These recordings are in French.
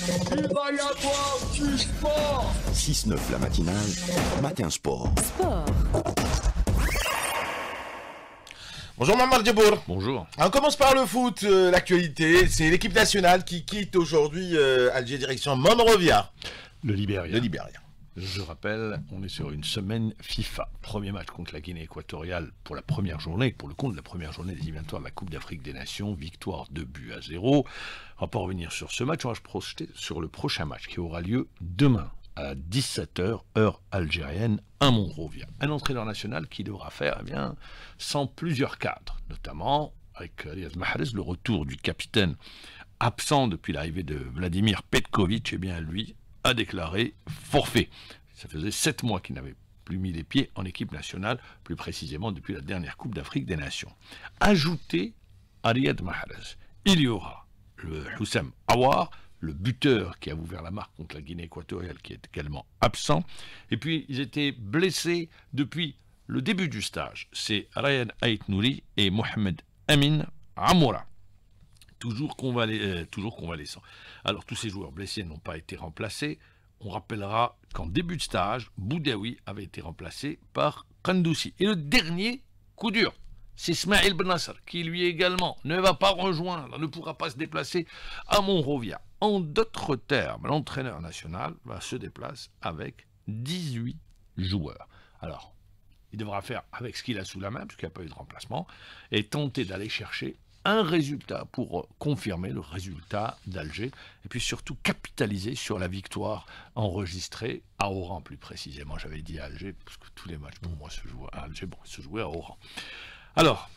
Il va y avoir du sport 6-9 la matinale, matin sport. Sport. Bonjour Mamar Diabour. Bonjour. On commence par le foot, euh, l'actualité. C'est l'équipe nationale qui quitte aujourd'hui euh, Alger direction Monrovia. Le Libéria. Le Libéria. Je rappelle, on est sur une semaine FIFA. Premier match contre la Guinée équatoriale pour la première journée, pour le compte de la première journée des éliminatoires de la Coupe d'Afrique des Nations, victoire de but à 0. On va pas revenir sur ce match, on va se projeter sur le prochain match qui aura lieu demain à 17h, heure algérienne, à Monrovia. Un entraîneur national qui devra faire, eh bien, sans plusieurs cadres, notamment avec Elias Mahrez, le retour du capitaine absent depuis l'arrivée de Vladimir Petkovic, eh bien, lui, a déclaré forfait. Ça faisait sept mois qu'il n'avait plus mis les pieds en équipe nationale, plus précisément depuis la dernière Coupe d'Afrique des Nations. Ajouté à Riyad Mahrez, il y aura le Houssam Awar, le buteur qui a ouvert la marque contre la Guinée équatoriale, qui est également absent. Et puis, ils étaient blessés depuis le début du stage. C'est Ryan Ait Nouri et Mohamed Amin Amoura toujours, euh, toujours convalescent. Alors tous ces joueurs blessés n'ont pas été remplacés. On rappellera qu'en début de stage, Boudaoui avait été remplacé par Kandoussi. Et le dernier coup dur, c'est Smaïl Benassar, qui lui également ne va pas rejoindre, ne pourra pas se déplacer à Monrovia. En d'autres termes, l'entraîneur national va se déplacer avec 18 joueurs. Alors, il devra faire avec ce qu'il a sous la main, puisqu'il n'y a pas eu de remplacement, et tenter d'aller chercher un résultat pour confirmer le résultat d'Alger et puis surtout capitaliser sur la victoire enregistrée à Oran plus précisément. J'avais dit à Alger parce que tous les matchs pour moi se jouaient à Alger, bon, se jouaient à Oran. Alors,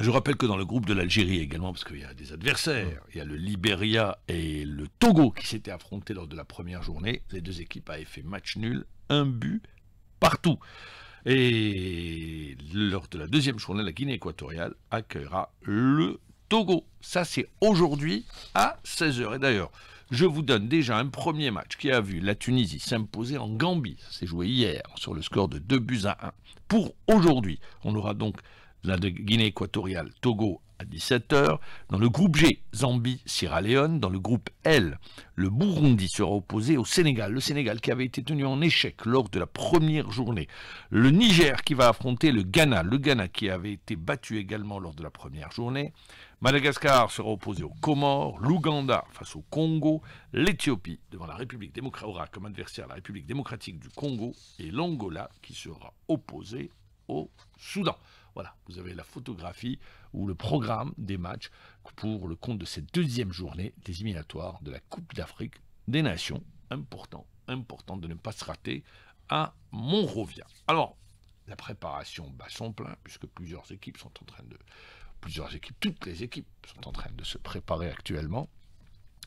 je rappelle que dans le groupe de l'Algérie également, parce qu'il y a des adversaires, il y a le Liberia et le Togo qui s'étaient affrontés lors de la première journée. Les deux équipes avaient fait match nul, un but partout. Et lors de la deuxième journée, la Guinée équatoriale accueillera le Togo. Ça, c'est aujourd'hui à 16h. Et d'ailleurs, je vous donne déjà un premier match qui a vu la Tunisie s'imposer en Gambie. Ça s'est joué hier sur le score de 2 buts à 1. Pour aujourd'hui, on aura donc la Guinée équatoriale, Togo à 17h. Dans le groupe G, Zambie-Sierra Leone. Dans le groupe L, le Burundi sera opposé au Sénégal. Le Sénégal qui avait été tenu en échec lors de la première journée. Le Niger qui va affronter le Ghana. Le Ghana qui avait été battu également lors de la première journée. Madagascar sera opposé aux Comores. L'Ouganda face au Congo. L'Éthiopie devant la République démocratique comme adversaire la République démocratique du Congo. Et l'Angola qui sera opposé au Soudan. Voilà, vous avez la photographie ou le programme des matchs pour le compte de cette deuxième journée des éliminatoires de la Coupe d'Afrique des Nations. Important, important de ne pas se rater à Monrovia. Alors, la préparation bat son plein, puisque plusieurs équipes sont en train de. Plusieurs équipes, toutes les équipes sont en train de se préparer actuellement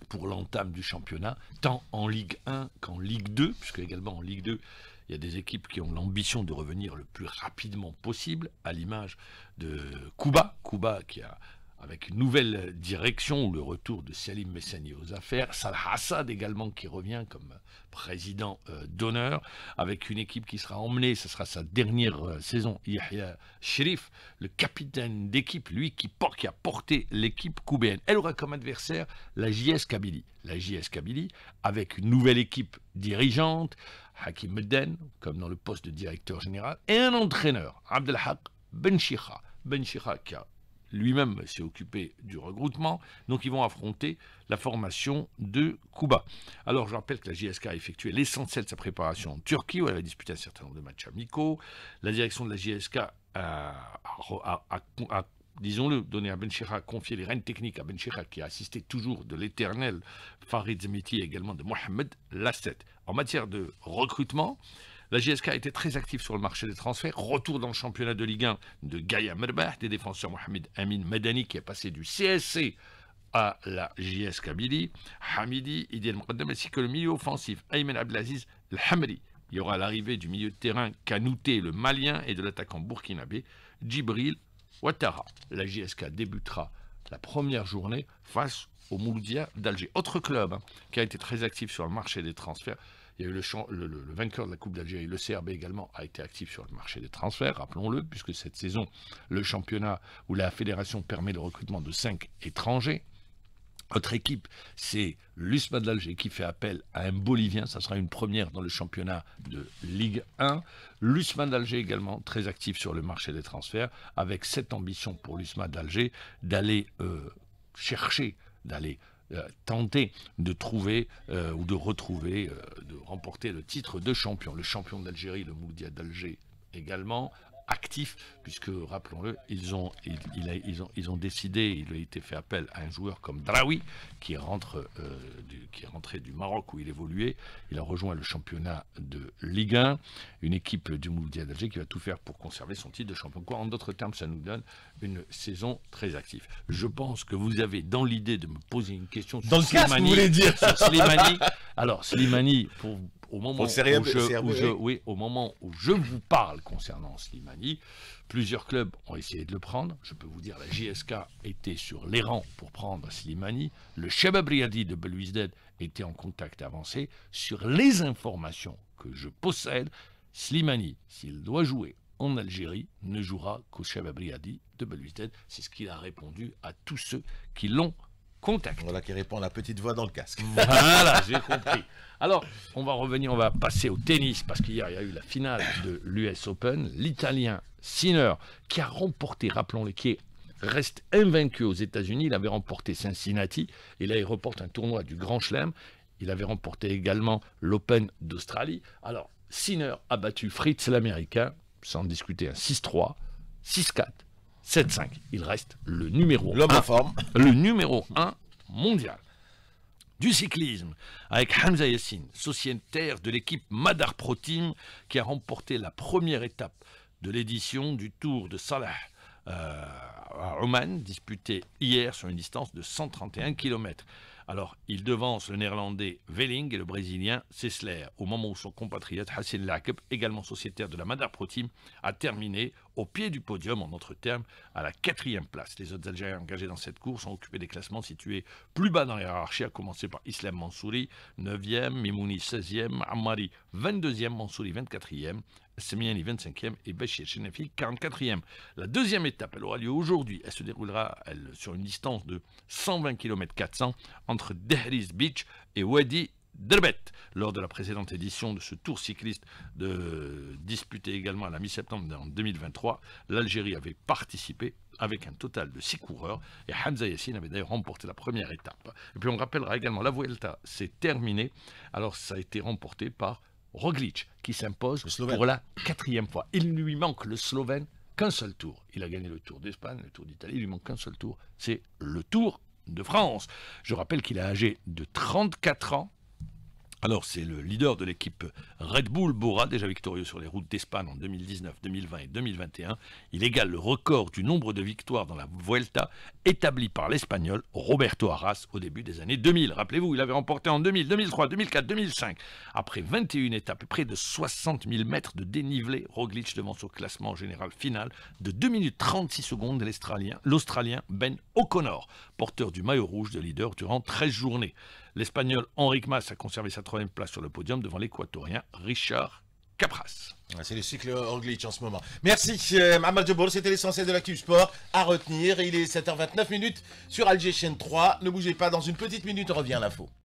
pour l'entame du championnat, tant en Ligue 1 qu'en Ligue 2, puisque également en Ligue 2, il y a des équipes qui ont l'ambition de revenir le plus rapidement possible, à l'image de Cuba. Cuba qui a, avec une nouvelle direction, le retour de Salim Messani aux affaires. Salah Assad également qui revient comme président euh, d'honneur, avec une équipe qui sera emmenée, ce sera sa dernière euh, saison, Yahya Sherif, le capitaine d'équipe, lui qui, a porté l'équipe koubienne. Elle aura comme adversaire la JS Kabylie. La JS Kabylie, avec une nouvelle équipe dirigeante, Hakim Meden, comme dans le poste de directeur général, et un entraîneur, Abdelhak Ben Shira ben qui lui-même s'est occupé du regroupement, donc ils vont affronter la formation de Cuba. Alors je rappelle que la JSK a effectué l'essentiel de sa préparation en Turquie, où elle a disputé un certain nombre de matchs amicaux. La direction de la JSK a disons-le, donner à Ben confier les rênes techniques à Ben qui a assisté toujours de l'éternel Farid Zemiti et également de Mohamed Lasset. En matière de recrutement, la JSK a été très active sur le marché des transferts. Retour dans le championnat de Ligue 1 de Gaïa Merbah, des défenseurs Mohamed Amin Medani, qui est passé du CSC à la JS Kabylie, Hamidi, Idil Mokadem, ainsi que le milieu offensif Ayman Abdelaziz Hamri. Il y aura l'arrivée du milieu de terrain Kanouté, le Malien, et de l'attaquant burkinabé Djibril Ouattara. La JSK débutera la première journée face au Mouloudia d'Alger. Autre club hein, qui a été très actif sur le marché des transferts. Il y a eu le, vainqueur de la Coupe d'Algérie, le CRB également, a été actif sur le marché des transferts, rappelons-le, puisque cette saison, le championnat où la fédération permet le recrutement de 5 étrangers, autre équipe, c'est l'USMA de l'Alger qui fait appel à un Bolivien, ça sera une première dans le championnat de Ligue 1. L'USMA d'Alger également très actif sur le marché des transferts, avec cette ambition pour l'USMA d'Alger d'aller euh, chercher, d'aller euh, tenter de trouver euh, ou de retrouver, de remporter le titre de champion. Le champion d'Algérie, le Moudia d'Alger également, actif, puisque, rappelons-le, ils ont, ont, ils ont décidé, il a été fait appel à un joueur comme Draoui, qui, rentre, euh, qui est rentré du Maroc où il évoluait. Il a rejoint le championnat de Ligue 1, une équipe du Moudia d'Alger qui va tout faire pour conserver son titre de champion. Quoi, en d'autres termes, ça nous donne une saison très active. Je pense que vous avez dans l'idée de me poser une question sur Dans le Slimani, Alors, Slimani, pour, au moment où je, oui, au moment où je vous parle concernant Slimani, plusieurs clubs ont essayé de le prendre. Je peux vous dire, la JSK était sur les rangs pour prendre Slimani. Le Chebabriadi Riyadi de Belouizdad était en contact avancé. Sur les informations que je possède, Slimani, s'il doit jouer en Algérie, ne jouera qu'au Chebabriadi Riyadi de Belouizdad. C'est ce qu'il a répondu à tous ceux qui l'ont voilà qui répond la petite voix dans le casque. Voilà, j'ai compris. Alors, on va revenir, on va passer au tennis, parce qu'hier, il y a eu la finale de l'US Open. L'Italien Sinner, qui a remporté, rappelons-le, qui est reste invaincu aux États-Unis. Il avait remporté Cincinnati et là il reporte un tournoi du Grand Chelem. Il avait remporté également l'Open d'Australie. Alors, Sinner a battu Fritz l'Américain, sans discuter, un 6-3, 6-4, 7-5. Il reste le numéro L'homme forme. Le numéro 1 mondial. Du cyclisme, avec Hamza Yassine, sociétaire de l'équipe Madar Pro Team, qui a remporté la première étape de l'édition du Tour de Salah euh, à Oman, disputée hier sur une distance de 131 km. Alors, il devance le néerlandais Velling et le brésilien Cessler, au moment où son compatriote Hassan Lakep, également sociétaire de la Madar Protim, a terminé au pied du podium, en notre terme, à la quatrième place. Les autres Algériens engagés dans cette course ont occupé des classements situés plus bas dans la hiérarchie, à commencer par Islam Mansouri, 9e, Mimouni 16e, Ammari 22e, Mansouri 24e, Semiani 25 e et Bachir Chenefi 44e. La deuxième étape, elle aura lieu aujourd'hui. Elle se déroulera sur une distance de 120 km 400 entre Dehriz Beach et Wadi Derbet. Lors de la précédente édition de ce tour cycliste disputé également à la mi-septembre en 2023, l'Algérie avait participé avec un total de 6 coureurs et Hamza Yassine avait d'ailleurs remporté la première étape. Et puis on rappellera également la Vuelta, s'est terminée. Alors ça a été remporté par Roglic qui s'impose pour la quatrième fois. Il ne lui manque le Slovène qu'un seul tour. Il a gagné le Tour d'Espagne, le Tour d'Italie, il lui manque qu'un seul tour. C'est le Tour de France. Je rappelle qu'il a âgé de 34 ans alors, c'est le leader de l'équipe Red Bull Bora, déjà victorieux sur les routes d'Espagne en 2019, 2020 et 2021. Il égale le record du nombre de victoires dans la Vuelta établi par l'Espagnol Roberto Arras au début des années 2000. Rappelez-vous, il avait remporté en 2000, 2003, 2004, 2005. Après 21 étapes et près de 60 000 mètres de dénivelé, Roglic devant son classement général final de 2 minutes 36 secondes l'Australien Ben O'Connor, porteur du maillot rouge de leader durant 13 journées. L'Espagnol Henrik Mas a conservé sa troisième place sur le podium devant l'Équatorien Richard Capras. Ah, c'est le cycle Roglic en ce moment. Merci, euh, Amal c'était l'essentiel de la Cube Sport. À retenir, il est 7h29 minutes sur Alger 3. Ne bougez pas, dans une petite minute, revient l'info.